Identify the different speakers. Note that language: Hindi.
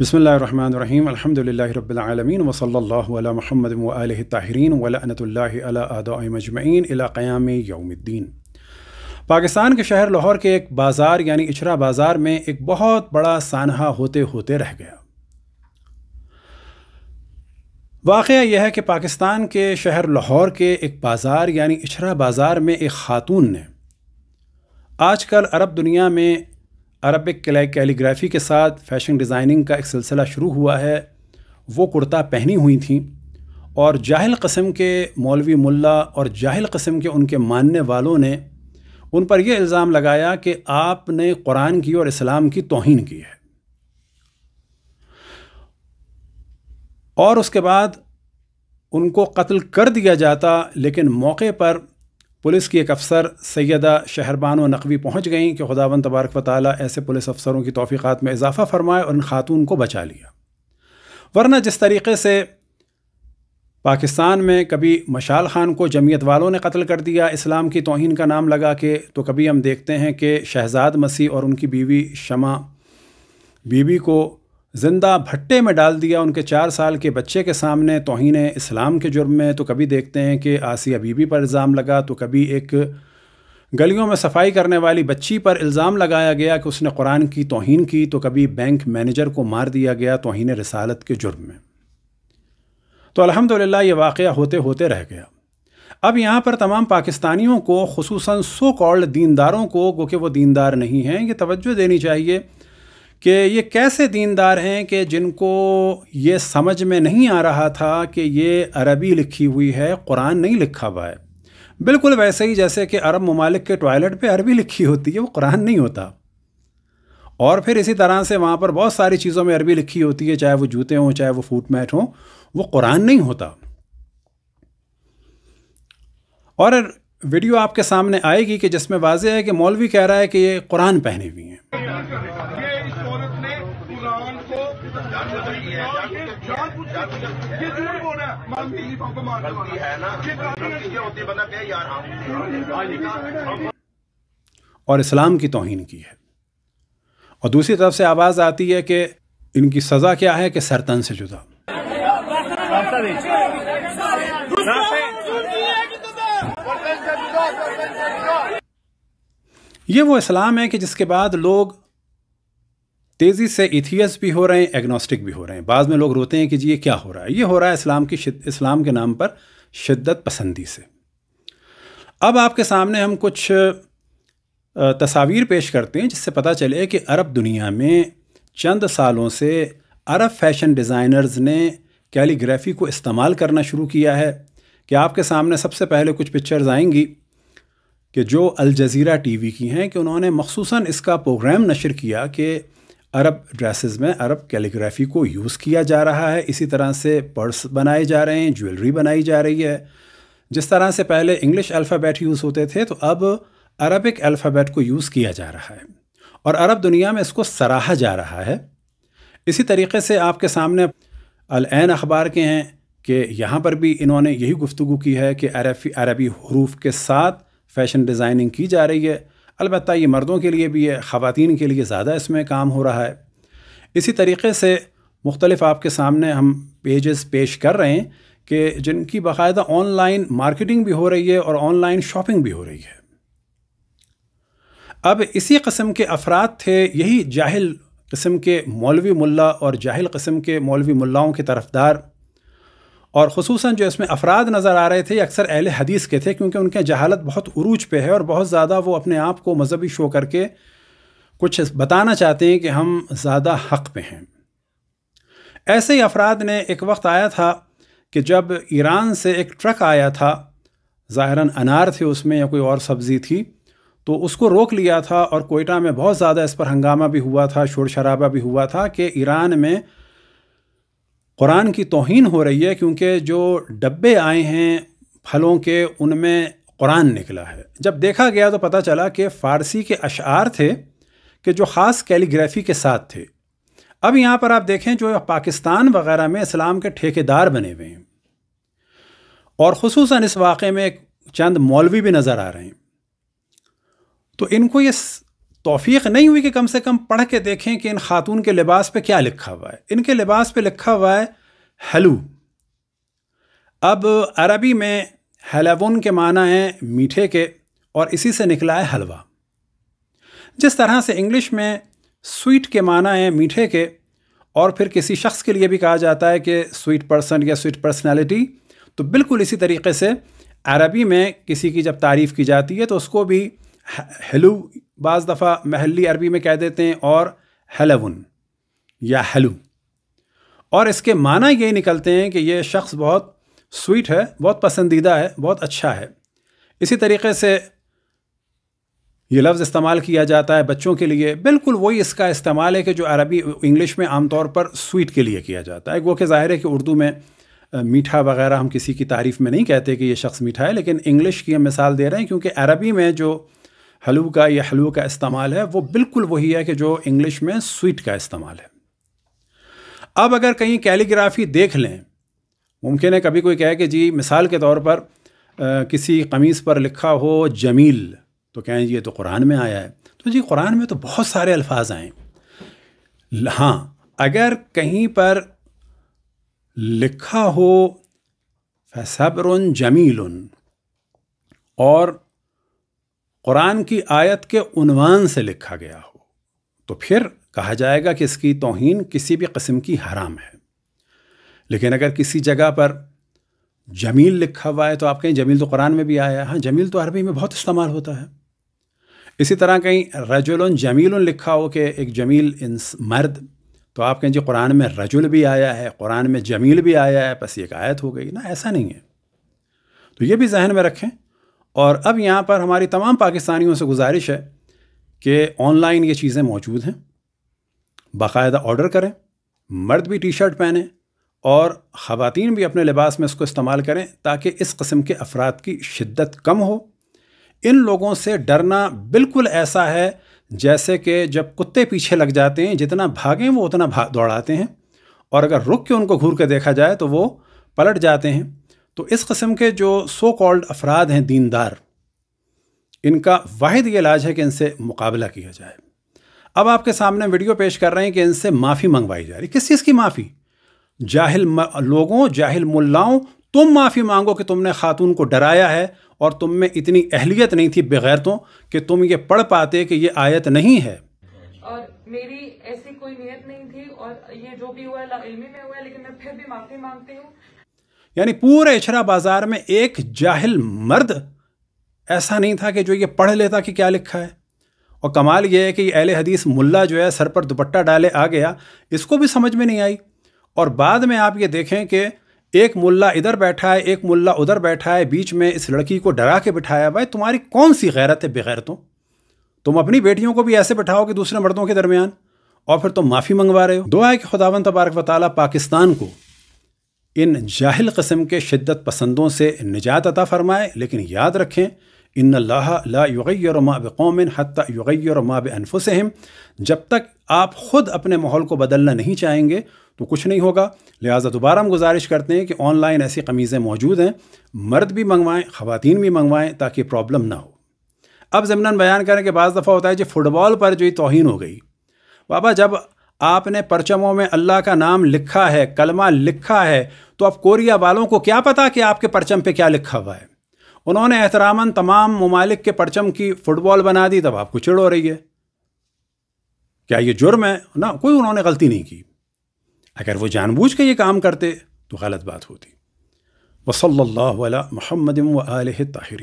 Speaker 1: बसमीम अलहमदिल्लाबीआलमीन वसल्ला महमद वाल ताहरीन वलानतमजमैन अलाक़याम यौमुद्दीन पाकिस्तान के शहर लाहौर के एक बाज़ार यानी इचरा बाज़ार में एक बहुत बड़ा सानहा होते होते रह गया वाक़ यह है कि पाकिस्तान के शहर लाहौर के एक बाज़ार यानी इचरा बाज़ार में एक ख़ातून ने आजकल अरब दुनिया में अरबिक कैलीग्राफी के साथ फ़ैशन डिज़ाइनिंग का एक सिलसिला शुरू हुआ है वो कुर्ता पहनी हुई थी और जाहिल कस्म के मौलवी मुल्ला और जाहिल कस्म के उनके मानने वालों ने उन पर यह इल्ज़ाम लगाया कि आपने कुरान की और इस्लाम की तोहन की है और उसके बाद उनको कत्ल कर दिया जाता लेकिन मौके पर पुलिस की एक अफसर सैदा शहरबानो नकवी पहुँच गईं कि खुदावन तबारक व ताली ऐसे पुलिस अफसरों की तोफ़ीक़ात में इजाफ़ा फरमाए और इन खातून को बचा लिया वरना जिस तरीके से पाकिस्तान में कभी मशाल ख़ान को जमीयत वालों ने कत्ल कर दिया इस्लाम की तोहन का नाम लगा के तो कभी हम देखते हैं कि शहजाद मसीह और उनकी बीवी शमा बीवी को ज़िंदा भट्टे में डाल दिया उनके चार साल के बच्चे के सामने तोहन इस्लाम के जुर्म में तो कभी देखते हैं कि आसिया बीबी पर इल्ज़ाम लगा तो कभी एक गलियों में सफाई करने वाली बच्ची पर इल्ज़ाम लगाया गया कि उसने कुरान की तोहन की तो कभी बैंक मैनेजर को मार दिया गया तोहन रसालत के जुर्म में तो अलहमदिल्ला ये वाक़ होते होते रह गया अब यहाँ पर तमाम पाकिस्तानियों को खसूस सो कॉल्ड दीनदारों को गो कि वो दीनदार नहीं हैं ये तवज्जो देनी चाहिए कि ये कैसे दीनदार हैं कि जिनको ये समझ में नहीं आ रहा था कि ये अरबी लिखी हुई है कुरान नहीं लिखा हुआ है बिल्कुल वैसे ही जैसे कि अरब ममालिक के टॉयलेट पे अरबी लिखी होती है वो कुरान नहीं होता और फिर इसी तरह से वहाँ पर बहुत सारी चीज़ों में अरबी लिखी होती है चाहे वो जूते हों चाहे वो फूट मैट हों वो कुरान नहीं होता और वीडियो आपके सामने आएगी कि जिसमें वाजह है कि मौलवी कह रहा है कि ये कुरान पहने हुई हैं ये झूठ मानती ही है ना ये होती बंदा कहे यार और इस्लाम की तोहन की है और दूसरी तरफ से आवाज़ आती है कि इनकी सज़ा क्या है कि सरतन से जुदा ये वो इस्लाम है कि जिसके बाद लोग तेज़ी से इथियस भी हो रहे हैं एग्नोस्टिक भी हो रहे हैं बाद में लोग रोते हैं कि जी ये क्या हो रहा है ये हो रहा है इस्लाम की इस्लाम के नाम पर शिद्दत पसंदी से अब आपके सामने हम कुछ तस्वीर पेश करते हैं जिससे पता चले कि अरब दुनिया में चंद सालों से अरब फैशन डिज़ाइनर्स ने कैलीग्राफी को इस्तेमाल करना शुरू किया है कि आपके सामने सबसे पहले कुछ पिक्चर्स आएंगी कि जो अल जज़ीरा टी वी की हैं कि उन्होंने मखसूस इसका प्रोग्राम नशर किया कि अरब ड्रेसेस में अरब कैलीग्राफी को यूज़ किया जा रहा है इसी तरह से पर्स बनाए जा रहे हैं ज्वेलरी बनाई जा रही है जिस तरह से पहले इंग्लिश अल्फ़ाबेट यूज़ होते थे तो अब अरबिक अल्फ़ाबेट को यूज़ किया जा रहा है और अरब दुनिया में इसको सराहा जा रहा है इसी तरीके से आपके सामने अलैन अखबार के हैं कि यहाँ पर भी इन्होंने यही गुफ्तु की है कि अरबी अरबी हरूफ के साथ फ़ैशन डिज़ाइनिंग की जा रही है अलबत् ये मर्दों के लिए भी है ख़वान के लिए ज़्यादा इसमें काम हो रहा है इसी तरीके से मुख्तलिफ आपके सामने हम पेजेस पेश कर रहे हैं कि जिनकी बाकायदा ऑनलाइन मार्केटिंग भी हो रही है और ऑनलाइन शॉपिंग भी हो रही है अब इसी कस्म के अफराद थे यही जाहिल कस्म के मौलवी मुल्ला और जाहिल कस्म के मौलवी मुल्लाओं के तरफदार और खसूस जो इसमें अफराद नज़र आ रहे थे अक्सर अहल हदीस के थे क्योंकि उनके जहालत बहुत अरूज पे है और बहुत ज़्यादा वो अपने आप को मजहबी शो करके कुछ बताना चाहते हैं कि हम ज़्यादा हक पे हैं ऐसे ही अफराद ने एक वक्त आया था कि जब ईरान से एक ट्रक आया था ज़ाहरा अनार थे उसमें या कोई और सब्ज़ी थी तो उसको रोक लिया था और कोयटा में बहुत ज़्यादा इस पर हंगामा भी हुआ था शोर शराबा भी हुआ था कि ईरान में कुरान की तोहन हो रही है क्योंकि जो डब्बे आए हैं फलों के उनमें कुरान निकला है जब देखा गया तो पता चला कि फ़ारसी के अशार थे कि जो ख़ास कैलीग्राफी के साथ थे अब यहाँ पर आप देखें जो पाकिस्तान वगैरह में इस्लाम के ठेकेदार बने हुए हैं और खसूस इस वाक़े में चंद मौलवी भी नज़र आ रहे हैं तो इनको ये तोफ़ीक नहीं हुई कि कम से कम पढ़ के देखें कि इन खातून के लिबास पे क्या लिखा हुआ है इनके लिबास पे लिखा हुआ है हलू अब अरबी में हलवन के माना है मीठे के और इसी से निकला है हलवा जिस तरह से इंग्लिश में स्वीट के माना है मीठे के और फिर किसी शख्स के लिए भी कहा जाता है कि स्वीट पर्सन या स्वीट पर्सनैलिटी तो बिल्कुल इसी तरीके से अरबी में किसी की जब तारीफ़ की जाती है तो उसको भी हेलू बाज़ दफ़ा महली अरबी में कह देते हैं और हलवन या हेलू और इसके माना ये निकलते हैं कि यह शख्स बहुत स्वीट है बहुत पसंदीदा है बहुत अच्छा है इसी तरीके से ये लफ्ज़ इस्तेमाल किया जाता है बच्चों के लिए बिल्कुल वही इसका इस्तेमाल है कि जो अरबी इंग्लिश में आमतौर पर स्वीट के लिए किया जाता है वो कि ज़ाहिर है कि उर्दू में मीठा वगैरह हम किसी की तारीफ़ में नहीं कहते कि ये शख्स मीठा है लेकिन इंग्लिश की हम मिसाल दे रहे हैं क्योंकि अरबी में जो हलू का या हलू का इस्तेमाल है वो बिल्कुल वही है कि जो इंग्लिश में स्वीट का इस्तेमाल है अब अगर कहीं कैलीग्राफी देख लें मुमकिन है कभी कोई कहे कि जी मिसाल के तौर पर आ, किसी कमीज़ पर लिखा हो जमील तो कहें ये तो कुरान में आया है तो जी कुरान में तो बहुत सारे अल्फाज आए हाँ अगर कहीं पर लिखा हो फैसबर जमील और कुरान की आयत के उनवान से लिखा गया हो तो फिर कहा जाएगा कि इसकी तोहन किसी भी कस्म की हराम है लेकिन अगर किसी जगह पर जमील लिखा हुआ है तो आप कहीं जमील तो कुरान में भी आया है हाँ जमील तो अरबी में बहुत इस्तेमाल होता है इसी तरह कहीं रजुल जमील लिखा हो कि एक जमील इन मर्द तो आप कहें जी कुरान में रजुल भी आया है कुरान में जमील भी आया है बस एक आयत हो गई ना ऐसा नहीं है तो ये भी जहन में रखें और अब यहाँ पर हमारी तमाम पाकिस्तानियों से गुजारिश है कि ऑनलाइन ये चीज़ें मौजूद हैं बाकायदा ऑर्डर करें मर्द भी टी शर्ट पहने और ख़वान भी अपने लिबास में इसको इस्तेमाल करें ताकि इस कस्म के अफराद की शिद्दत कम हो इन लोगों से डरना बिल्कुल ऐसा है जैसे कि जब कुत्ते पीछे लग जाते हैं जितना भागें वो उतना भाग दौड़ाते हैं और अगर रुक के उनको घूर के देखा जाए तो वो पलट जाते हैं तो इस कस्म के जो सो कॉल्ड अफराद हैं दीनदार इनका वाद ये इलाज है कि इनसे मुकाबला किया जाए अब आपके सामने वीडियो पेश कर रहे हैं कि इनसे माफ़ी मंगवाई जा रही किस चीज़ की माफ़ी जाहिल लोगों जाहिल मुल्लाओं तुम माफ़ी मांगो कि तुमने खातून को डराया है और तुम में इतनी अहलियत नहीं थी बगैरतों कि तुम ये पढ़ पाते कि ये आयत नहीं है और मेरी ऐसी कोई नीयत नहीं थी और ये जो भी हुआ इल्मी में हुआ लेकिन मैं फिर भी माफ़ी मांगती हूँ यानी पूरे इछरा बाजार में एक जाहिल मर्द ऐसा नहीं था कि जो ये पढ़ लेता कि क्या लिखा है और कमाल ये है कि एल हदीस मुल्ला जो है सर पर दुपट्टा डाले आ गया इसको भी समझ में नहीं आई और बाद में आप ये देखें कि एक मुल्ला इधर बैठा है एक मुल्ला उधर बैठा है बीच में इस लड़की को डरा के बिठाया भाई तुम्हारी कौन सी गैरत है बेगैरतों तुम तुम अपनी बेटियों को भी ऐसे बैठाओ कि दूसरे मर्दों के दरमियान और फिर तुम माफ़ी मंगवा रहे हो दो है कि खुदावंद तबारक वाली पाकिस्तान को इन जाहिल कस्म के शिद्दत पसंदों से निजात अता फ़रमाए लेकिन याद रखें इन लागर माब कौमिन हत युगर माब अनफुसहम जब तक आप ख़ुद अपने माहौल को बदलना नहीं चाहेंगे तो कुछ नहीं होगा लिहाजा दोबारा हम गुजारिश करते हैं कि ऑनलाइन ऐसी कमीज़ें मौजूद हैं मर्द भी मंगवाएं ख़वान भी मंगवाएं ताकि प्रॉब्लम ना हो अब ज़मनान बयान करें कि बज़ दफ़ा होता है कि फ़ुटबॉल पर जो तोहन हो गई बाबा जब आपने परचमों में अल्लाह का नाम लिखा है कलमा लिखा है तो अब कोरिया वालों को क्या पता कि आपके परचम पे क्या लिखा हुआ है उन्होंने एहतरामन तमाम ममालिक के परचम की फुटबॉल बना दी तब आपको चिड़ हो रही है क्या ये जुर्म है ना कोई उन्होंने गलती नहीं की अगर वो जानबूझ के ये काम करते तो गलत बात होती वसल्ला महमद वाल ताहरी